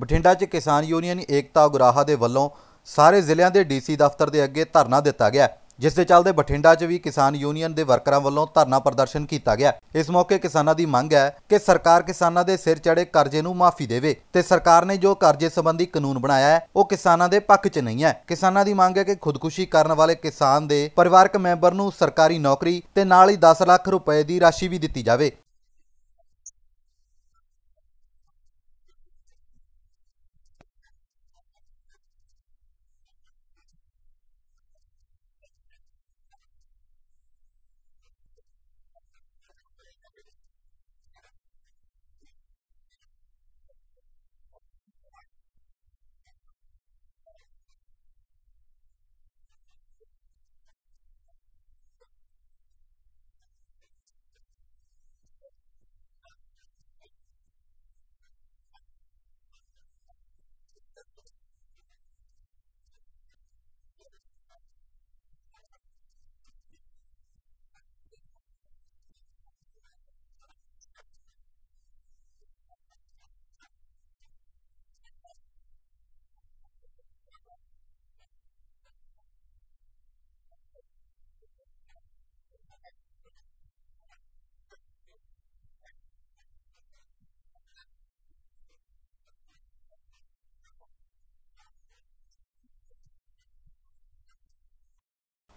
ਬਠਿੰਡਾ 'ਚ ਕਿਸਾਨ ਯੂਨੀਅਨ ਏਕਤਾ ਉਗਰਾਹਾ ਦੇ ਵੱਲੋਂ ਸਾਰੇ ਜ਼ਿਲ੍ਹਿਆਂ ਦੇ ਡੀਸੀ ਦਫ਼ਤਰ ਦੇ ਅੱਗੇ ਧਰਨਾ ਦਿੱਤਾ ਗਿਆ ਜਿਸ ਦੇ ਚੱਲਦੇ ਬਠਿੰਡਾ 'ਚ ਵੀ ਕਿਸਾਨ ਯੂਨੀਅਨ ਦੇ ਵਰਕਰਾਂ ਵੱਲੋਂ ਧਰਨਾ ਪ੍ਰਦਰਸ਼ਨ ਕੀਤਾ ਗਿਆ ਇਸ ਮੌਕੇ ਕਿਸਾਨਾਂ ਦੀ ਮੰਗ ਹੈ ਕਿ ਸਰਕਾਰ ਕਿਸਾਨਾਂ ਦੇ ਸਿਰ ਚੜੇ ਕਰਜ਼ੇ ਨੂੰ ਮਾਫੀ ਦੇਵੇ ਤੇ ਸਰਕਾਰ ਨੇ ਜੋ ਕਰਜ਼ੇ ਸੰਬੰਧੀ ਕਾਨੂੰਨ ਬਣਾਇਆ ਹੈ ਉਹ ਕਿਸਾਨਾਂ ਦੇ ਪੱਖ 'ਚ ਨਹੀਂ ਹੈ ਕਿਸਾਨਾਂ ਦੀ ਮੰਗ ਹੈ ਕਿ ਖੁਦਕੁਸ਼ੀ ਕਰਨ ਵਾਲੇ ਕਿਸਾਨ ਦੇ ਪਰਿਵਾਰਕ ਮੈਂਬਰ ਨੂੰ ਸਰਕਾਰੀ ਨੌਕਰੀ ਤੇ ਨਾਲ ਹੀ 10 ਲੱਖ ਰੁਪਏ ਦੀ ਰਾਸ਼ੀ ਵੀ ਦਿੱਤੀ ਜਾਵੇ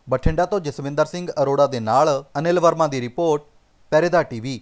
ਬਠਿੰਡਾ ਤੋਂ ਜਸਵਿੰਦਰ ਸਿੰਘ ਅਰੋੜਾ ਦੇ ਨਾਲ ਅਨਿਲ ਵਰਮਾ ਦੀ ਰਿਪੋਰਟ ਪੈਰੇਦਾ ਟੀਵੀ